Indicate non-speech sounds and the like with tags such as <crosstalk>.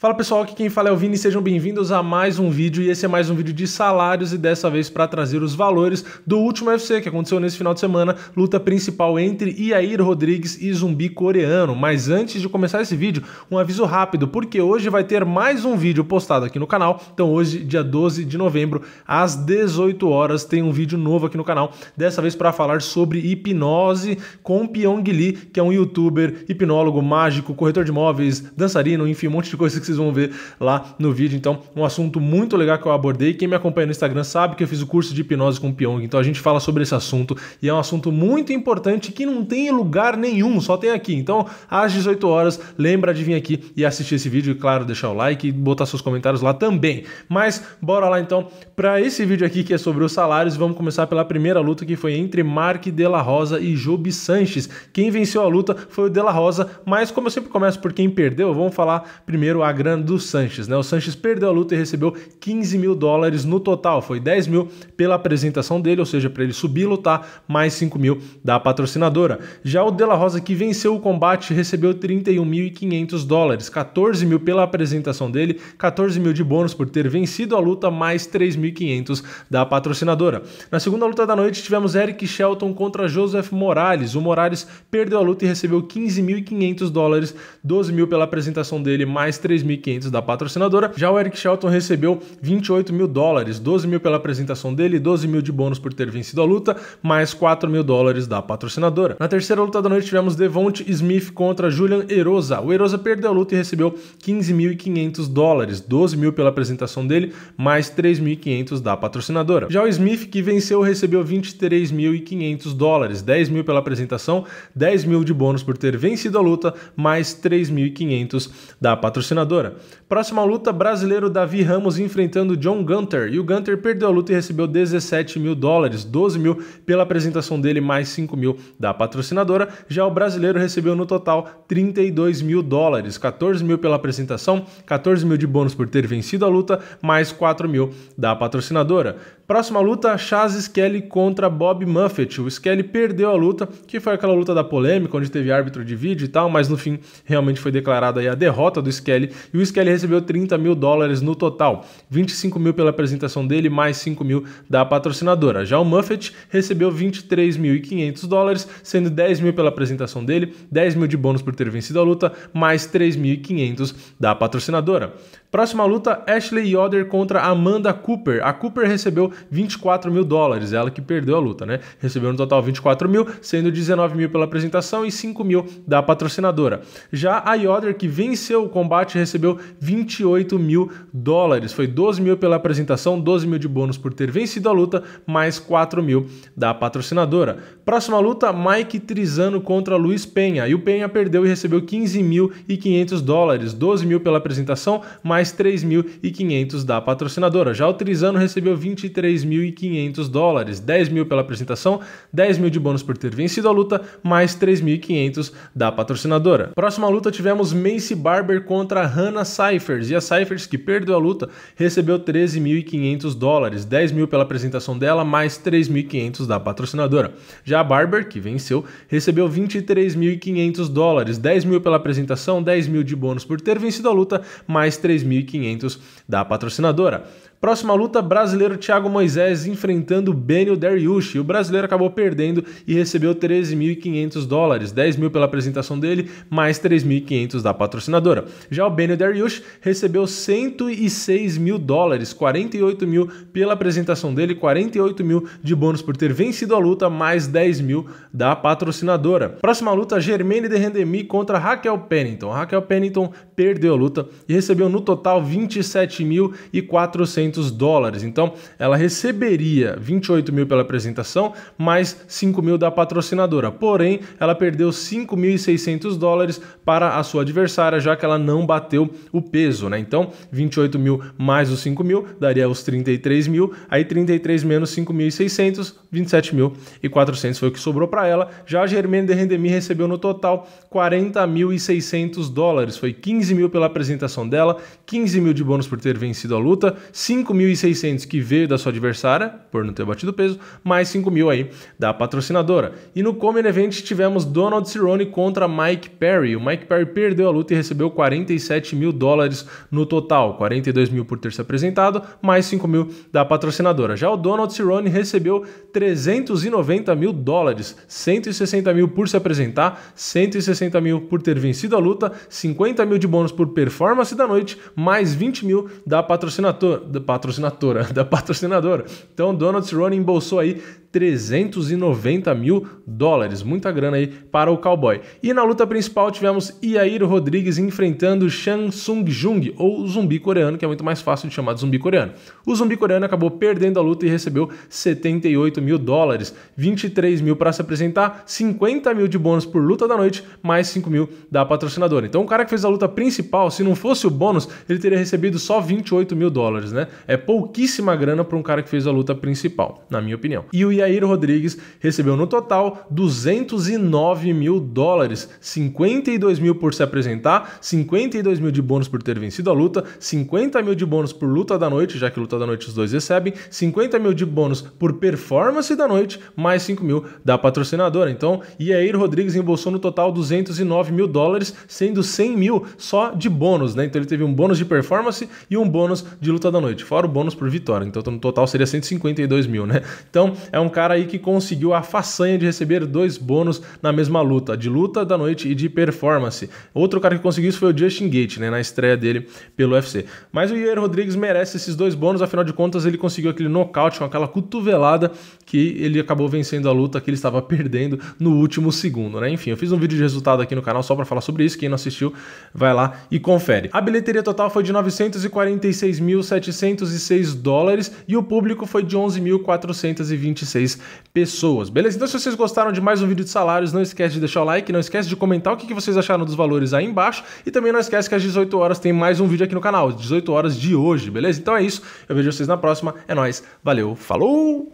Fala pessoal, aqui quem fala é o Vini, sejam bem-vindos a mais um vídeo e esse é mais um vídeo de salários e dessa vez para trazer os valores do último UFC que aconteceu nesse final de semana, luta principal entre Iair Rodrigues e Zumbi Coreano. Mas antes de começar esse vídeo, um aviso rápido, porque hoje vai ter mais um vídeo postado aqui no canal. Então hoje, dia 12 de novembro, às 18 horas, tem um vídeo novo aqui no canal, dessa vez para falar sobre hipnose com Pyong Lee, que é um youtuber, hipnólogo, mágico, corretor de imóveis, dançarino, enfim, um monte de coisa que vocês vão ver lá no vídeo. Então, um assunto muito legal que eu abordei. Quem me acompanha no Instagram sabe que eu fiz o curso de hipnose com o Pyong, então a gente fala sobre esse assunto e é um assunto muito importante que não tem lugar nenhum, só tem aqui. Então, às 18 horas, lembra de vir aqui e assistir esse vídeo e, claro, deixar o like e botar seus comentários lá também. Mas bora lá então para esse vídeo aqui que é sobre os salários. Vamos começar pela primeira luta que foi entre Mark De La Rosa e Job Sanches. Quem venceu a luta foi o De La Rosa, mas como eu sempre começo por quem perdeu, vamos falar primeiro a Instagram do Sanches. Né? O Sanches perdeu a luta e recebeu 15 mil dólares no total. Foi 10 mil pela apresentação dele, ou seja, para ele subir e lutar, mais 5 mil da patrocinadora. Já o De La Rosa, que venceu o combate, recebeu 31.500 dólares, 14 mil pela apresentação dele, 14 mil de bônus por ter vencido a luta, mais 3.500 da patrocinadora. Na segunda luta da noite, tivemos Eric Shelton contra Joseph Morales. O Morales perdeu a luta e recebeu 15.500 dólares, 12 mil pela apresentação dele, mais 3 2.500 da patrocinadora. Já o Eric Shelton recebeu 28 mil dólares, 12 mil pela apresentação dele, 12 mil de bônus por ter vencido a luta, mais 4 mil dólares da patrocinadora. Na terceira luta da noite tivemos Devonte Smith contra Julian Erosa. O Erosa perdeu a luta e recebeu 15.500 dólares, 12 mil pela apresentação dele, mais 3.500 da patrocinadora. Já o Smith, que venceu, recebeu 23.500 dólares, 10 mil pela apresentação, 10 mil de bônus por ter vencido a luta, mais 3.500 da patrocinadora lutadora. Próxima luta, brasileiro Davi Ramos enfrentando John Gunter. E o Gunter perdeu a luta e recebeu 17 mil dólares, 12 mil pela apresentação dele, mais 5 mil da patrocinadora. Já o brasileiro recebeu no total 32 mil dólares, 14 mil pela apresentação, 14 mil de bônus por ter vencido a luta, mais 4 mil da patrocinadora. Próxima luta, Chaz Skelly contra Bob Muffet. O Skelly perdeu a luta, que foi aquela luta da polêmica, onde teve árbitro de vídeo e tal, mas no fim realmente foi declarada a derrota do Skelly e o Skelly recebeu 30 mil dólares no total, 25 mil pela apresentação dele, mais 5 mil da patrocinadora. Já o Muffet recebeu 23.500 dólares, sendo 10 mil pela apresentação dele, 10 mil de bônus por ter vencido a luta, mais 3.500 da patrocinadora. Próxima luta, Ashley Yoder contra Amanda Cooper. A Cooper recebeu 24 mil dólares, ela que perdeu a luta, né? Recebeu no total 24 mil, sendo 19 mil pela apresentação e 5 mil da patrocinadora. Já a Yoder, que venceu o combate, recebeu 28 mil dólares. Foi 12 mil pela apresentação, 12 mil de bônus por ter vencido a luta, mais 4 mil da patrocinadora. Próxima luta, Mike Trizano contra Luiz Penha. E o Penha perdeu e recebeu 15 mil e 500 dólares, 12 mil pela apresentação, mais mais 3.500 da patrocinadora. Já o Trizano recebeu 23.500 dólares, 10 mil pela apresentação, 10 mil de bônus por ter vencido a luta, mais 3.500 da patrocinadora. Próxima luta tivemos Macy Barber contra Hannah Cyphers, e a Cyphers, que perdeu a luta, recebeu 13.500 dólares, 10 mil pela apresentação dela, mais 3.500 da patrocinadora. Já a Barber, que venceu, recebeu 23.500 dólares, 10 mil pela apresentação, 10 mil de bônus por ter vencido a luta, mais 3.500 quinhentos da patrocinadora. Próxima luta, brasileiro Thiago Moisés enfrentando Benio Dariushi. O brasileiro acabou perdendo e recebeu 13.500 dólares, 10 mil pela apresentação dele, mais 3.500 da patrocinadora. Já o Benio Dariushi recebeu 106 mil dólares, 48 mil pela apresentação dele, 48 mil de bônus por ter vencido a luta, mais 10 mil da patrocinadora. Próxima luta, Germaine de Rendemi contra Raquel Pennington. Raquel Pennington perdeu a luta e recebeu no total 27.400 dólares. Então, ela receberia 28 mil pela apresentação, mais 5 mil da patrocinadora. Porém, ela perdeu 5.600 dólares para a sua adversária, já que ela não bateu o peso, né? Então, 28 mil mais os 5 mil daria os 33 mil, aí 33 menos 5.600, 27.400 foi o que sobrou para ela. Já a Germaine de Rendemir recebeu no total 40.600 dólares, foi 15 mil pela apresentação dela, 15 mil de bônus por ter vencido a luta, 5 5.600 que veio da sua adversária, por não ter batido peso, mais 5.000 aí da patrocinadora. E no Common Event tivemos Donald Cerrone contra Mike Perry. O Mike Perry perdeu a luta e recebeu 47 mil dólares no total, 42 mil por ter se apresentado, mais 5 mil da patrocinadora. Já o Donald Cerrone recebeu 390 mil dólares, 160 mil por se apresentar, 160 mil por ter vencido a luta, 50 mil de bônus por performance da noite, mais 20 mil da patrocinadora patrocinadora, <laughs> da patrocinadora. Então, Donald Cerrone embolsou aí 390 mil dólares, muita grana aí para o cowboy. E na luta principal tivemos Iair Rodrigues enfrentando Shang Sung Jung, ou zumbi coreano, que é muito mais fácil de chamar de zumbi coreano. O zumbi coreano acabou perdendo a luta e recebeu 78 mil dólares, 23 mil para se apresentar, 50 mil de bônus por luta da noite, mais 5 mil da patrocinadora. Então o cara que fez a luta principal, se não fosse o bônus, ele teria recebido só 28 mil dólares, né? é pouquíssima grana para um cara que fez a luta principal, na minha opinião. E o Yair Rodrigues recebeu no total 209 mil dólares, 52 mil por se apresentar, 52 mil de bônus por ter vencido a luta, 50 mil de bônus por luta da noite, já que luta da noite os dois recebem, 50 mil de bônus por performance da noite, mais 5 mil da patrocinadora. Então, Yair Rodrigues embolsou no total 209 mil dólares, sendo 100 mil só de bônus, né? Então ele teve um bônus de performance e um bônus de luta da noite fora o bônus por vitória. Então no total seria 152 mil, né? Então é um cara aí que conseguiu a façanha de receber dois bônus na mesma luta, de luta da noite e de performance. Outro cara que conseguiu isso foi o Justin Gate, né? Na estreia dele pelo UFC. Mas o Yair Rodrigues merece esses dois bônus, afinal de contas ele conseguiu aquele nocaute com aquela cotovelada que ele acabou vencendo a luta que ele estava perdendo no último segundo, né? Enfim, eu fiz um vídeo de resultado aqui no canal só para falar sobre isso. Quem não assistiu, vai lá e confere. A bilheteria total foi de 946.700 206 dólares e o público foi de 11.426 pessoas. Beleza? Então se vocês gostaram de mais um vídeo de salários, não esquece de deixar o like, não esquece de comentar o que vocês acharam dos valores aí embaixo e também não esquece que às 18 horas tem mais um vídeo aqui no canal, 18 horas de hoje, beleza? Então é isso, eu vejo vocês na próxima, é nóis, valeu, falou!